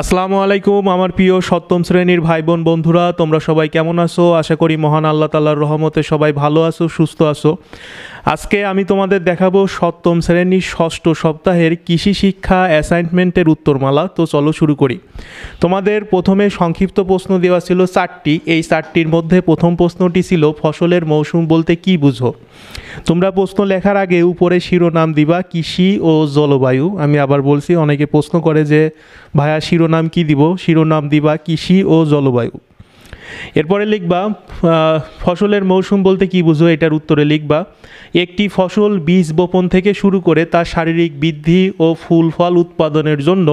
আসসালামু আলাইকুম আমার প্রিয় সপ্তম শ্রেণীর ভাই বোন বন্ধুরা তোমরা সবাই কেমন আছো আশা করি মহান আল্লাহ তাল্লাহর রহমতে সবাই ভালো আছো সুস্থ আছো আজকে আমি তোমাদের দেখাবো সপ্তম শ্রেণীর ষষ্ঠ সপ্তাহের কৃষি শিক্ষা অ্যাসাইনমেন্টের উত্তরমালা তো চলো শুরু করি তোমাদের প্রথমে সংক্ষিপ্ত প্রশ্ন দেওয়া ছিল চারটি এই চারটির মধ্যে প্রথম প্রশ্নটি ছিল ফসলের মৌসুম বলতে কি বুঝো তোমরা প্রশ্ন লেখার আগে উপরে শিরোনাম দিবা কৃষি ও জলবায়ু আমি আবার বলছি অনেকে প্রশ্ন করে যে ভায়া শিরোনাম কি দিব শিরোনাম দিবা কৃষি ও জলবায়ু এরপরে লিখবা ফসলের মৌসুম বলতে কি বুঝো এটার উত্তরে লিখবা একটি ফসল বীজ বপন থেকে শুরু করে তার শারীরিক বৃদ্ধি ও ফুল ফল উৎপাদনের জন্য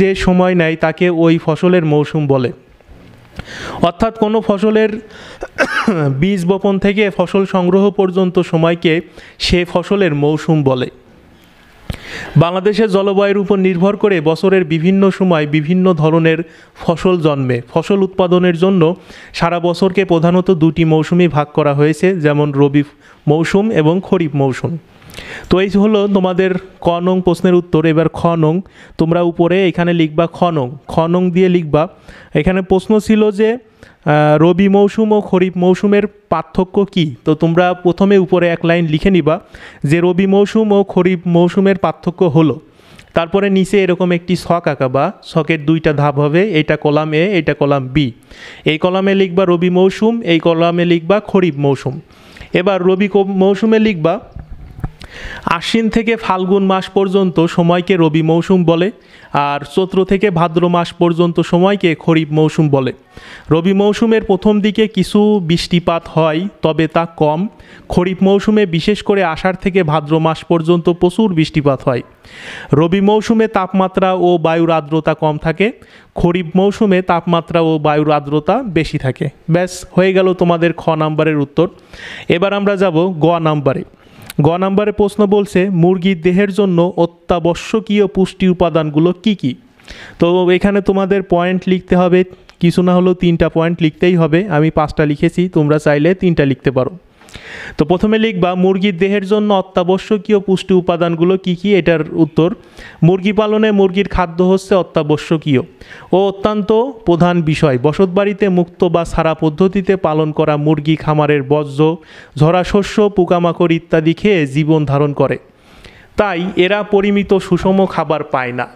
যে সময় নেয় তাকে ওই ফসলের মৌসুম বলে অর্থাৎ কোনো ফসলের বীজ বপন থেকে ফসল সংগ্রহ পর্যন্ত সময়কে সে ফসলের মৌসুম বলে বাংলাদেশের জলবায়ুর উপর নির্ভর করে বছরের বিভিন্ন সময় বিভিন্ন ধরনের ফসল জন্মে ফসল উৎপাদনের জন্য সারা বছরকে প্রধানত দুটি মৌসুমে ভাগ করা হয়েছে যেমন রবি মৌসুম এবং খরিফ মৌসুম তো এই হলো তোমাদের ক নং প্রশ্নের উত্তর এবার খ নং তোমরা উপরে এখানে লিখবা খ নং খ নং দিয়ে লিখবা এখানে প্রশ্ন ছিল যে রবি মৌসুম ও খরিফ মৌসুমের পার্থক্য কি তো তোমরা প্রথমে উপরে এক লাইন লিখে নিবা যে রবি মৌসুম ও খরিফ মৌসুমের পার্থক্য হলো তারপরে নিচে এরকম একটি শখ আঁকা বা শখের দুইটা ধাপ হবে এটা কলাম এ এটা কলাম বি এই কলামে লিখবা রবি মৌসুম এই কলামে লিখবা খরিফ মৌসুম এবার রবি মৌসুমে লিখবা আশ্বিন থেকে ফাল্গুন মাস পর্যন্ত সময়কে রবি মৌসুম বলে আর চৈত্র থেকে ভাদ্র মাস পর্যন্ত সময়কে খরিফ মৌসুম বলে রবি মৌসুমের প্রথম দিকে কিছু বৃষ্টিপাত হয় তবে তা কম খরিফ মৌসুমে বিশেষ করে আষাঢ় থেকে ভাদ্র মাস পর্যন্ত প্রচুর বৃষ্টিপাত হয় রবি মৌসুমে তাপমাত্রা ও বায়ুর আর্দ্রতা কম থাকে খরিফ মৌসুমে তাপমাত্রা ও বায়ুর আর্দ্রতা বেশি থাকে ব্যাস হয়ে গেল তোমাদের খ নাম্বারের উত্তর এবার আমরা যাব গ নাম্বারে গ নম্বরে প্রশ্ন বলছে মুরগির দেহের জন্য অত্যাবশ্যকীয় পুষ্টি উপাদানগুলো কি কি তো এখানে তোমাদের পয়েন্ট লিখতে হবে কিছু না হলেও তিনটা পয়েন্ট লিখতেই হবে আমি পাঁচটা লিখেছি তোমরা চাইলে তিনটা লিখতে পারো তো প্রথমে লিখবা মুরগির দেহের জন্য অত্যাবশ্যকীয় পুষ্টি উপাদানগুলো কি কি এটার উত্তর মুরগি পালনে মুরগির খাদ্য হচ্ছে অত্যাবশ্যকীয় ও অত্যন্ত প্রধান বিষয় বসতবাড়িতে মুক্ত বা সারা পদ্ধতিতে পালন করা মুরগি খামারের বজ্র শস্য পোকামাকড় ইত্যাদি খেয়ে জীবন ধারণ করে তাই এরা পরিমিত সুষম খাবার পায় না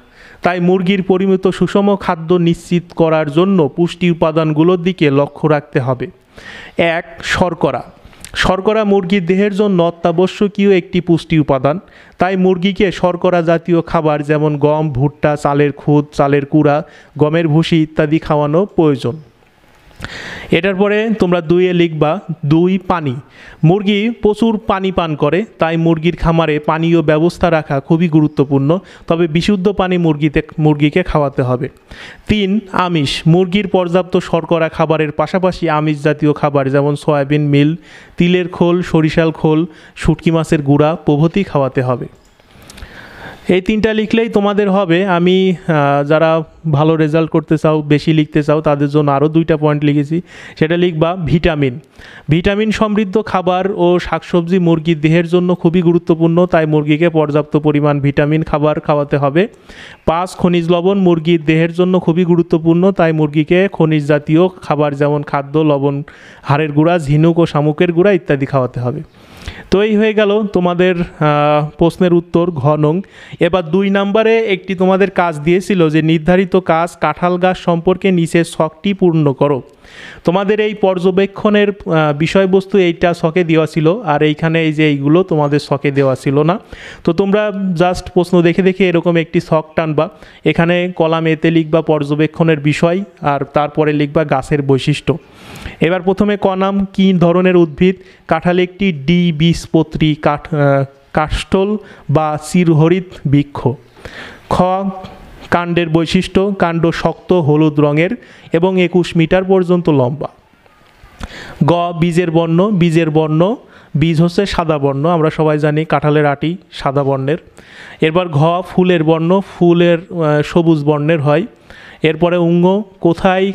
তাই মুরগির পরিমিত সুষম খাদ্য নিশ্চিত করার জন্য পুষ্টি উপাদানগুলোর দিকে লক্ষ্য রাখতে হবে এক শর্করা শর্করা মুরগির দেহের জন্য অত্যাবশ্যকীয় একটি পুষ্টি উপাদান তাই মুরগিকে শর্করা জাতীয় খাবার যেমন গম ভুট্টা চালের খুদ চালের কুড়া গমের ভুসি ইত্যাদি খাওয়ানো প্রয়োজন এটার পরে তোমরা দুইয়ে লিখবা দুই পানি মুরগি প্রচুর পানি পান করে তাই মুরগির খামারে পানীয় ব্যবস্থা রাখা খুবই গুরুত্বপূর্ণ তবে বিশুদ্ধ পানি মুরগিতে মুরগিকে খাওয়াতে হবে তিন আমিষ মুরগির পর্যাপ্ত শর্করা খাবারের পাশাপাশি আমিষ জাতীয় খাবার যেমন সয়াবিন মিল তিলের খোল সরিষাল খোল শুটকি মাছের গুঁড়া প্রভৃতি খাওয়াতে হবে এই তিনটা লিখলেই তোমাদের হবে আমি যারা ভালো রেজাল্ট করতে চাও বেশি লিখতে চাও তাদের জন্য আরও দুইটা পয়েন্ট লিখেছি সেটা লিখবা ভিটামিন ভিটামিন সমৃদ্ধ খাবার ও শাকসবজি মুরগির দেহের জন্য খুবই গুরুত্বপূর্ণ তাই মুরগিকে পর্যাপ্ত পরিমাণ ভিটামিন খাবার খাওয়াতে হবে পাঁচ খনিজ লবণ মুরগির দেহের জন্য খুবই গুরুত্বপূর্ণ তাই মুরগিকে খনিজ জাতীয় খাবার যেমন খাদ্য লবণ হাড়ের গুঁড়া ঝিনুক ও শামুকের গুঁড়া ইত্যাদি খাওয়াতে হবে তো এই হয়ে গেল তোমাদের প্রশ্নের উত্তর ঘনং এবার দুই নম্বরে একটি তোমাদের কাজ দিয়েছিল যে নির্ধারিত কাজ কাঁঠাল গাছ সম্পর্কে নিচের শখটি পূর্ণ করো তোমাদের এই পর্যবেক্ষণের বিষয়বস্তু এইটা শখে দেওয়া ছিল আর এইখানে এই যে এইগুলো তোমাদের শখে দেওয়া ছিল না তো তোমরা জাস্ট প্রশ্ন দেখে দেখে এরকম একটি শখ টানবা এখানে কলাম এতে লিখবা পর্যবেক্ষণের বিষয় আর তারপরে লিখবা গাছের বৈশিষ্ট্য এবার প্রথমে কনাম কি ধরনের উদ্ভিদ কাঁঠাল একটি ডি বীজপত্রী কাঠ কাষ্টল বা চিরহরিত বৃক্ষ খ কাণ্ডের বৈশিষ্ট্য কাণ্ড শক্ত হলুদ রঙের এবং একুশ মিটার পর্যন্ত লম্বা গ বীজের বর্ণ বীজের বর্ণ বীজ হচ্ছে সাদা বর্ণ আমরা সবাই জানি কাঁঠালের আটি সাদা বর্ণের এরপর ঘ ফুলের বর্ণ ফুলের সবুজ বর্ণের হয় এরপরে উঙ্গ কোথায়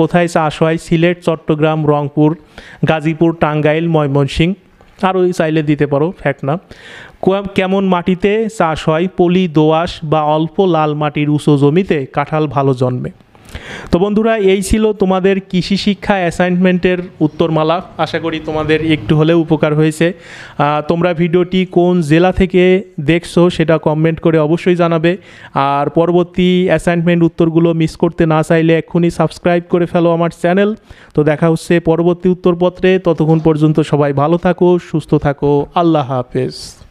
কোথায় চাষ হয় সিলেট চট্টগ্রাম রংপুর গাজীপুর টাঙ্গাইল ময়মনসিং আরও চাইলে দিতে পারো ফ্যাক্ট না কেমন মাটিতে চাষ হয় পলি দোয়াশ বা অল্প লাল মাটির উঁচু জমিতে কাঁঠাল ভালো জন্মে তো বন্ধুরা এই ছিল তোমাদের কৃষি শিক্ষা অ্যাসাইনমেন্টের উত্তরমালা আশা করি তোমাদের একটু হলেও উপকার হয়েছে তোমরা ভিডিওটি কোন জেলা থেকে দেখছো সেটা কমেন্ট করে অবশ্যই জানাবে আর পরবর্তী অ্যাসাইনমেন্ট উত্তরগুলো মিস করতে না চাইলে এক্ষুনি সাবস্ক্রাইব করে ফেলো আমার চ্যানেল তো দেখা হচ্ছে পরবর্তী উত্তরপত্রে ততক্ষণ পর্যন্ত সবাই ভালো থাকো সুস্থ থাকো আল্লাহ হাফেজ